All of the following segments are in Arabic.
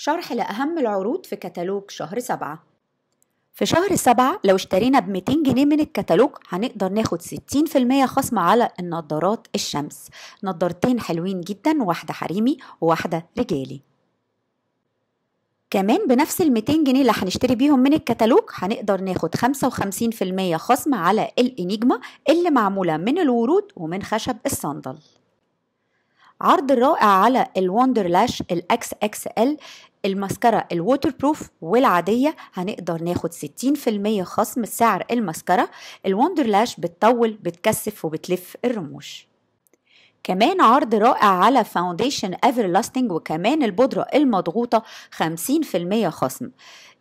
شرح لأهم العروض في كتالوج شهر سبعة في شهر سبعة لو اشترينا ب 200 جنيه من الكتالوج هنقدر ناخد 60% خصم على النضارات الشمس نضارتين حلوين جدا واحدة حريمي وواحدة رجالي كمان بنفس ال 200 جنيه اللي هنشتري بيهم من الكتالوج هنقدر ناخد 55% خصم على الانيجما اللي معمولة من الورود ومن خشب الصندل عرض رائع على الوندر لاش الاكس اكس ال المسكرة الووتر بروف والعادية هنقدر ناخد 60% خصم سعر المسكرة الوندر لاش بتطول بتكثف وبتلف الرموش كمان عرض رائع على فاونديشن ايفرلاستنج وكمان البودرة المضغوطة 50% خصم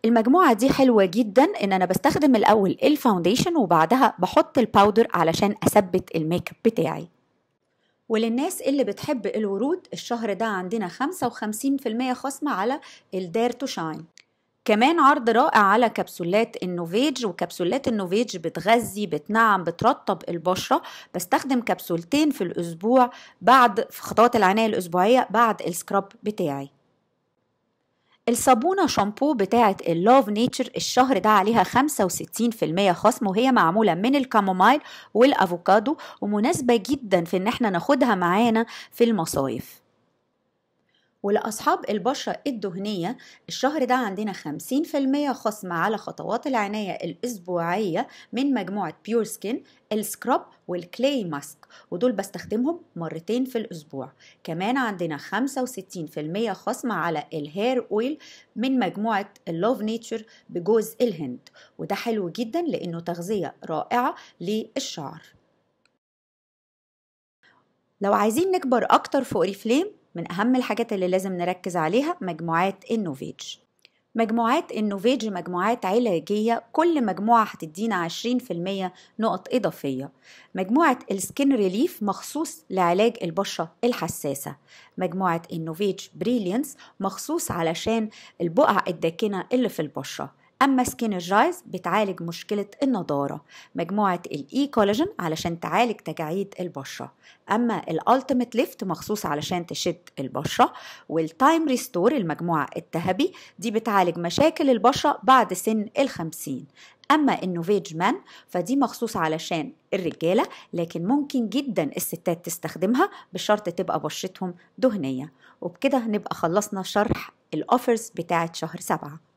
المجموعة دي حلوة جدا ان انا بستخدم الاول الفاونديشن وبعدها بحط الباودر علشان اثبت الميك اب بتاعي وللناس اللي بتحب الورود الشهر ده عندنا 55% خصم على الدير تو شاين كمان عرض رائع على كبسولات النوفيج وكبسولات النوفيج بتغذي بتنعم بترطب البشرة بستخدم كبسولتين في الأسبوع بعد في خطوات العناية الأسبوعية بعد السكراب بتاعي الصابونة شامبو بتاعة اللوف نيتشر الشهر ده عليها 65% خصم وهي معمولة من الكامومايل والأفوكادو ومناسبة جدا في إن احنا ناخدها معانا في المصايف ولأصحاب البشرة الدهنية الشهر ده عندنا 50% خصم على خطوات العناية الأسبوعية من مجموعة بيور سكين السكراب والكلاي ماسك ودول بستخدمهم مرتين في الأسبوع كمان عندنا 65% خصم على الهير أويل من مجموعة اللوف نيتشر بجوز الهند وده حلو جدا لأنه تغذية رائعة للشعر لو عايزين نكبر أكتر في أوريفليم من أهم الحاجات اللي لازم نركز عليها مجموعات النوفيج مجموعات النوفيج مجموعات علاجية كل مجموعة هتدينا 20% نقط إضافية مجموعة السكين ريليف مخصوص لعلاج البشرة الحساسة مجموعة النوفيج بريليانس مخصوص علشان البقع الداكنة اللي في البشرة أما سكين جايز بتعالج مشكلة النضارة مجموعة الإي كولاجين علشان تعالج تجاعيد البشرة أما الألتيميت ليفت مخصوص علشان تشد البشرة والتايم ريستور المجموعة التهبي دي بتعالج مشاكل البشرة بعد سن الخمسين اما النوفيج مان فدي مخصوص علشان الرجاله لكن ممكن جدا الستات تستخدمها بشرط تبقى بشرتهم دهنيه وبكده نبقى خلصنا شرح الاوفرز بتاعه شهر سبعه